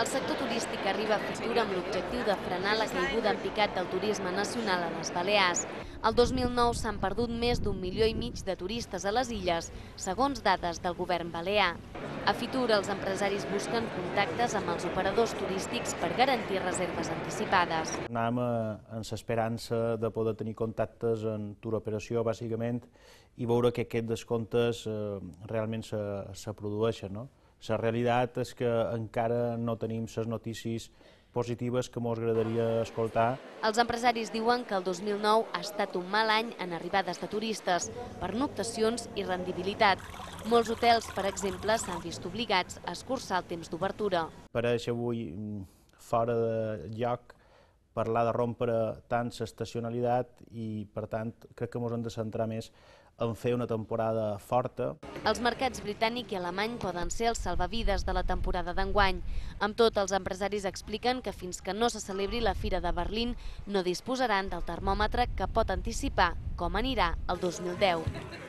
El sector turístic arriba a futur amb l'objectiu de frenar la caiguda en picat del turisme nacional a les Balears. El 2009 s'han perdut més d'un milió i mig de turistes a les illes, segons dades del govern balear. A Fitur, els empresaris busquen contactes amb els operadors turístics per garantir reserves anticipades. Anàvem amb eh, l'esperança de poder tenir contactes en Tour Operació, bàsicament, i veure que aquests descomptes eh, realment se, se produeixen. No? La realitat és que encara no tenim les notícies positives que ens agradaria escoltar. Els empresaris diuen que el 2009 ha estat un mal any en arribades de turistes per noctacions i rendibilitat. Molts hotels, per exemple, s'han vist obligats a escurçar el temps d'obertura. Pareix avui mm, fora de lloc parlar de rompre tant l'estacionalitat i, per tant, crec que ens hem de centrar més en fer una temporada forta. Els mercats britànic i alemany poden ser els salvavides de la temporada d'enguany. Amb tot, els empresaris expliquen que fins que no se celebri la Fira de Berlín no disposaran del termòmetre que pot anticipar com anirà el 2010.